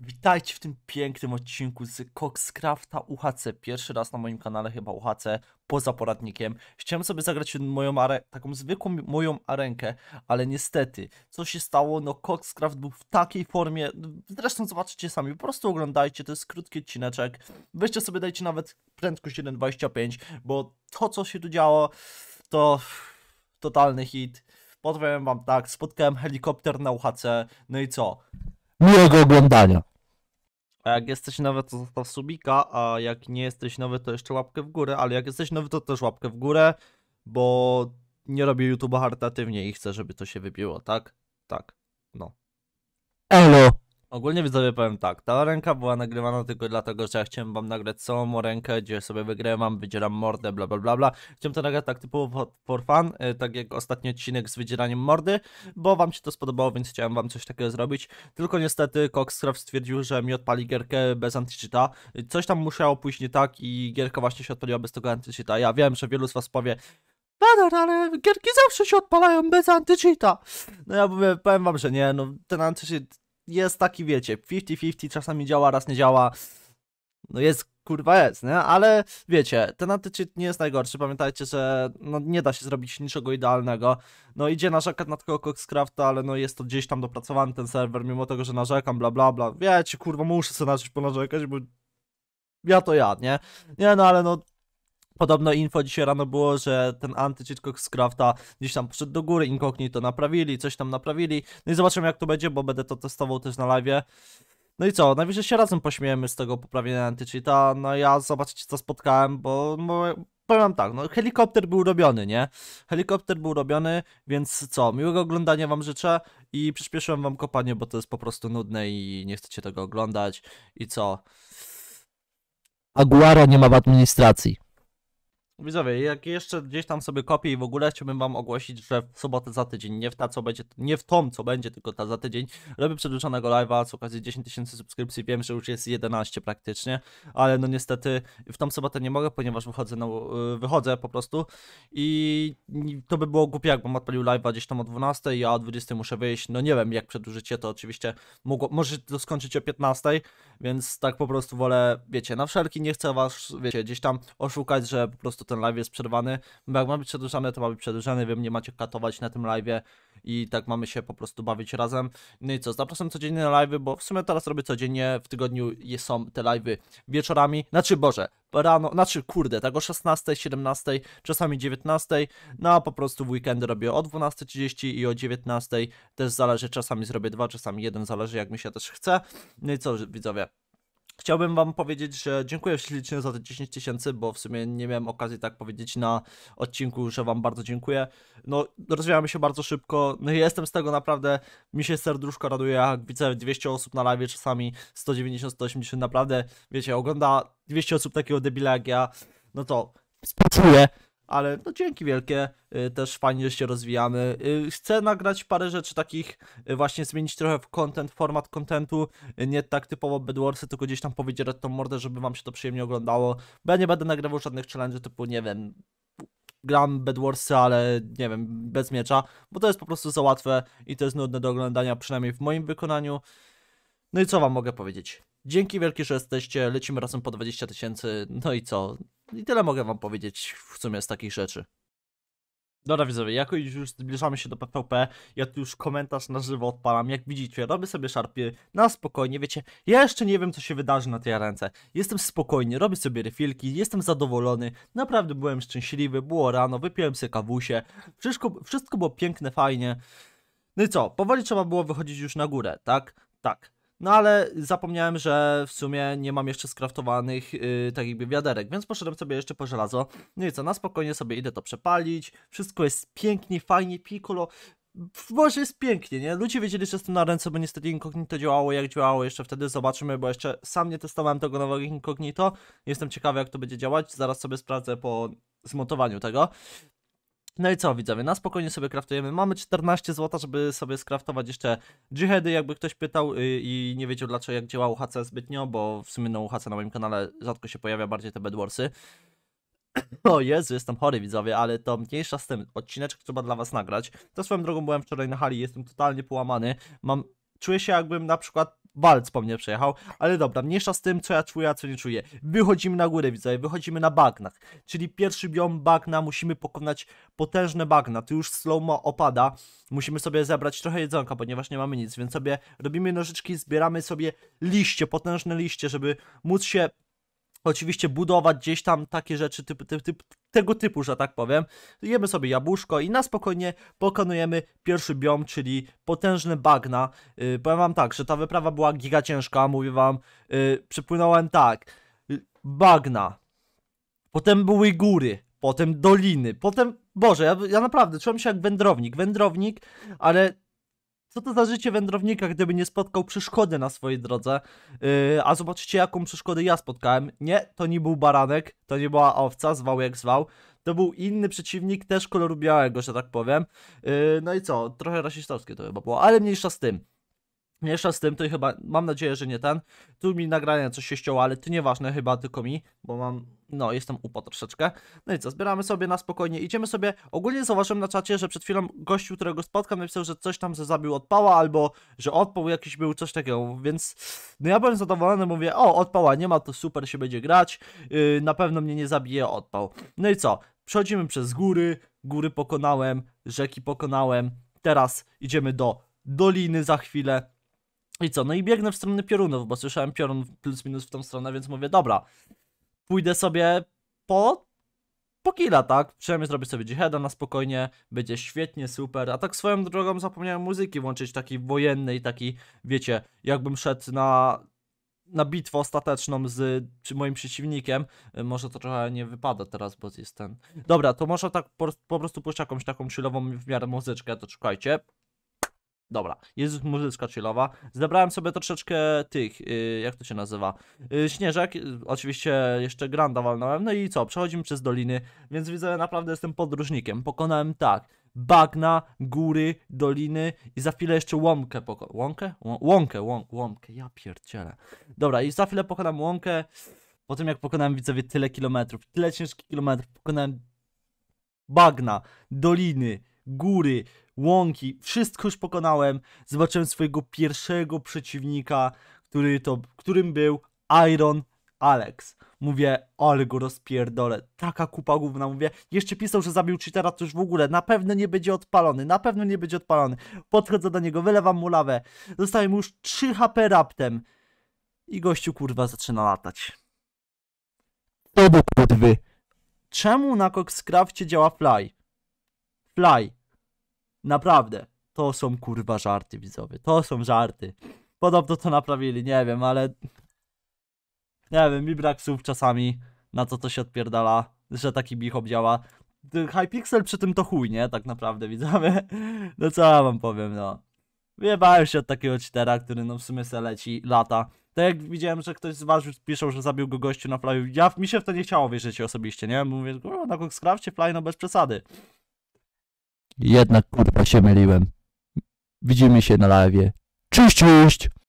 Witajcie w tym pięknym odcinku z Coxcrafta UHC. Pierwszy raz na moim kanale chyba UHC, poza poradnikiem. Chciałem sobie zagrać moją taką zwykłą moją arenkę, ale niestety, co się stało? No Coxcraft był w takiej formie, zresztą zobaczycie sami, po prostu oglądajcie, to jest krótki odcineczek. Weźcie sobie, dajcie nawet prędkość 1.25, bo to, co się tu działo, to totalny hit. Podpowiem wam tak, spotkałem helikopter na UHC, no i co? Miłego oglądania. A jak jesteś nowy, to zostaw subika, a jak nie jesteś nowy, to jeszcze łapkę w górę, ale jak jesteś nowy, to też łapkę w górę, bo nie robię YouTube'a charytatywnie i chcę, żeby to się wybiło, tak? Tak. No. Elo. Ogólnie widzowie powiem tak, ta ręka była nagrywana tylko dlatego, że ja chciałem wam nagrać całą rękę, gdzie sobie wygrywam, wydzieram mordę, bla bla bla bla. Chciałem to nagrać tak typowo for fun, y, tak jak ostatni odcinek z wydzieraniem mordy, bo wam się to spodobało, więc chciałem wam coś takiego zrobić. Tylko niestety Coxcraft stwierdził, że mi odpali gierkę bez anticheata. Coś tam musiało pójść nie tak i gierka właśnie się odpaliła bez tego anticheata. Ja wiem, że wielu z was powie, no ale gierki zawsze się odpalają bez anticheata. No ja mówię, powiem wam, że nie, no ten anticheat jest taki, wiecie, 50-50, czasami działa, raz nie działa. No jest kurwa jest, nie? Ale wiecie, ten antycheat nie jest najgorszy. Pamiętajcie, że no, nie da się zrobić niczego idealnego. No idzie narzekać na tylko Coxcrafta, ale no jest to gdzieś tam dopracowany ten serwer, mimo tego, że narzekam, bla bla bla. Wiecie, kurwa, muszę sobie na coś ponarzekać, bo ja to ja, nie? Nie, no ale no Podobno info dzisiaj rano było, że ten antycheatcock z Crafta gdzieś tam poszedł do góry, to naprawili, coś tam naprawili. No i zobaczymy jak to będzie, bo będę to testował też na live. No i co, najwyżej się razem pośmiejemy z tego poprawienia antycheata. No ja zobaczycie co spotkałem, bo, bo powiem tak, no helikopter był robiony, nie? Helikopter był robiony, więc co, miłego oglądania wam życzę i przyspieszyłem wam kopanie, bo to jest po prostu nudne i nie chcecie tego oglądać. I co? Aguara nie ma w administracji. Widzowie, jak jeszcze gdzieś tam sobie kopię i w ogóle chciałbym wam ogłosić, że w sobotę za tydzień, nie w ta co będzie, nie w tom co będzie, tylko ta za tydzień, robię przedłużonego live'a z okazji 10 tysięcy subskrypcji, wiem, że już jest 11 praktycznie, ale no niestety w tą sobotę nie mogę, ponieważ wychodzę, no, wychodzę po prostu i to by było głupie, jakbym odpalił live'a gdzieś tam o 12, ja o 20 muszę wyjść, no nie wiem jak przedłużycie to oczywiście, mogło, może to skończyć o 15, więc tak po prostu wolę, wiecie, na wszelki nie chcę was, wiecie, gdzieś tam oszukać, że po prostu ten live jest przerwany, bo jak ma być przedłużany, to ma być przedłużany, wy mnie macie katować na tym live i tak mamy się po prostu bawić razem. No i co, zapraszam codziennie na live, bo w sumie teraz robię codziennie, w tygodniu są te live wieczorami, znaczy Boże, rano, znaczy kurde, tak o 16, 17, czasami 19, no a po prostu w weekendy robię o 12.30 i o 19, też zależy, czasami zrobię dwa, czasami jeden, zależy jak mi się też chce. No i co widzowie, Chciałbym wam powiedzieć, że dziękuję ślicznie za te 10 tysięcy, bo w sumie nie miałem okazji tak powiedzieć na odcinku, że wam bardzo dziękuję. No, rozwijamy się bardzo szybko, no jestem z tego naprawdę, mi się serduszko raduje, jak widzę 200 osób na live, czasami 190, 180, naprawdę, wiecie, ogląda 200 osób takiego debila jak ja, no to współczuję ale no dzięki wielkie, y, też fajnie, że się rozwijamy. Y, chcę nagrać parę rzeczy takich, y, właśnie zmienić trochę w content, format contentu, nie tak typowo Bedwarsy, tylko gdzieś tam powiedzieć tą mordę, żeby wam się to przyjemnie oglądało, bo ja nie będę nagrywał żadnych challenge typu, nie wiem, gram Bedwarsy, ale nie wiem, bez miecza, bo to jest po prostu za łatwe i to jest nudne do oglądania, przynajmniej w moim wykonaniu. No i co wam mogę powiedzieć? Dzięki wielkie, że jesteście, lecimy razem po 20 tysięcy, no i co? I tyle mogę wam powiedzieć w sumie z takich rzeczy. Dobra widzowie, jako już zbliżamy się do PvP, ja tu już komentarz na żywo odpalam, jak widzicie, robię sobie szarpie na spokojnie, wiecie, ja jeszcze nie wiem co się wydarzy na tej ręce, jestem spokojny, robię sobie refilki, jestem zadowolony, naprawdę byłem szczęśliwy, było rano, wypiłem sobie kawusie, wszystko, wszystko było piękne, fajnie, no i co, powoli trzeba było wychodzić już na górę, tak, tak, no ale zapomniałem, że w sumie nie mam jeszcze skraftowanych yy, tak jakby wiaderek, więc poszedłem sobie jeszcze po żelazo. No i co, na spokojnie sobie idę to przepalić. Wszystko jest pięknie, fajnie, piccolo. Boże, jest pięknie, nie? Ludzie wiedzieli, że jestem na ręce, bo niestety Inkognito działało, jak działało jeszcze wtedy, zobaczymy, bo jeszcze sam nie testowałem tego nowego Inkognito. Jestem ciekawy, jak to będzie działać, zaraz sobie sprawdzę po zmontowaniu tego. No i co widzowie, na spokojnie sobie kraftujemy. Mamy 14 zł, żeby sobie skraftować jeszcze jihady, jakby ktoś pytał y, i nie wiedział dlaczego jak działa UHC zbytnio, bo w sumie no UHC na moim kanale rzadko się pojawia, bardziej te Bedwarsy. O Jezu, jestem chory widzowie, ale to mniejsza z tym. Odcineczek trzeba dla was nagrać. To swoją drogą byłem wczoraj na hali, jestem totalnie połamany. Mam... Czuję się jakbym na przykład walc po mnie przejechał, ale dobra, mniejsza z tym, co ja czuję, a co nie czuję. Wychodzimy na górę, widzę, wychodzimy na bagnach, czyli pierwszy biom bagna, musimy pokonać potężne bagna, tu już slow-mo opada, musimy sobie zebrać trochę jedzonka, ponieważ nie mamy nic, więc sobie robimy nożyczki, zbieramy sobie liście, potężne liście, żeby móc się oczywiście budować gdzieś tam takie rzeczy typ, typ, typ, tego typu, że tak powiem. Jemy sobie jabłuszko i na spokojnie pokonujemy pierwszy biom, czyli potężne bagna. Yy, powiem wam tak, że ta wyprawa była giga ciężka, mówię wam, yy, przepłynąłem tak, y, bagna, potem były góry, potem doliny, potem, Boże, ja, ja naprawdę czułem się jak wędrownik, wędrownik, ale co to za życie wędrownika, gdyby nie spotkał przeszkody na swojej drodze? Yy, a zobaczycie, jaką przeszkodę ja spotkałem. Nie, to nie był baranek, to nie była owca, zwał jak zwał. To był inny przeciwnik, też koloru białego, że tak powiem. Yy, no i co, trochę rasistowskie to chyba było, ale mniejsza z tym. Miesza z tym, to chyba, mam nadzieję, że nie ten. Tu mi nagrania coś się ścięło, ale to nieważne chyba, tylko mi, bo mam, no jestem upo troszeczkę. No i co, zbieramy sobie na spokojnie, idziemy sobie, ogólnie zauważyłem na czacie, że przed chwilą gościu, którego spotkam, napisał, że coś tam ze zabił odpała, albo że odpał jakiś był, coś takiego, więc no ja byłem zadowolony, mówię, o odpała nie ma, to super się będzie grać, yy, na pewno mnie nie zabije odpał. No i co, przechodzimy przez góry, góry pokonałem, rzeki pokonałem, teraz idziemy do doliny za chwilę i co? No i biegnę w stronę piorunów, bo słyszałem piorun plus minus w tą stronę, więc mówię, dobra, pójdę sobie po, po killa, tak? Przynajmniej zrobię sobie jihada na spokojnie, będzie świetnie, super. A tak swoją drogą zapomniałem muzyki włączyć, taki wojennej, taki, wiecie, jakbym szedł na, na bitwę ostateczną z moim przeciwnikiem. Y, może to trochę nie wypada teraz, bo jest ten... Dobra, to może tak po, po prostu pójść jakąś taką chillową w miarę muzyczkę, to czekajcie. Dobra, jest muzyczka chillowa. Zebrałem sobie troszeczkę tych, yy, jak to się nazywa, yy, śnieżek, y, oczywiście jeszcze Granda walnąłem, no i co, przechodzimy przez doliny, więc widzę, że naprawdę jestem podróżnikiem. Pokonałem tak, bagna, góry, doliny i za chwilę jeszcze łąkę pokonam. Łąkę? Łąkę, łąkę, ja pierdzielę. Dobra, i za chwilę pokonam łąkę, po tym jak pokonałem widzowie tyle kilometrów, tyle ciężkich kilometrów, pokonałem bagna, doliny, góry, łąki, wszystko już pokonałem. Zobaczyłem swojego pierwszego przeciwnika, który to, którym był Iron Alex. Mówię, ale go rozpierdolę, taka kupa główna, mówię, jeszcze pisał, że zabił cheatera, to już w ogóle, na pewno nie będzie odpalony, na pewno nie będzie odpalony. Podchodzę do niego, wylewam mu lawę, zostałem już 3 HP raptem i gościu kurwa zaczyna latać. To do kurwy. Czemu na Coxcraftie działa fly? Fly. Naprawdę. To są kurwa żarty, widzowie. To są żarty. Podobno to naprawili, nie wiem, ale... Nie wiem, mi brak słów czasami na co to się odpierdala, że taki bichob działa. Hypixel przy tym to chuj, nie? Tak naprawdę, widzowie. No co ja wam powiem, no. Wyjebałem się od takiego cztera, który no w sumie se leci, lata. Tak jak widziałem, że ktoś z was już piszeł, że zabił go gościu na flyu. Ja, mi się w to nie chciało wierzyć osobiście, nie? Mówię, no na Coxcraftie fly, no bez przesady. Jednak kurwa się myliłem. Widzimy się na live. Cześć, cześć!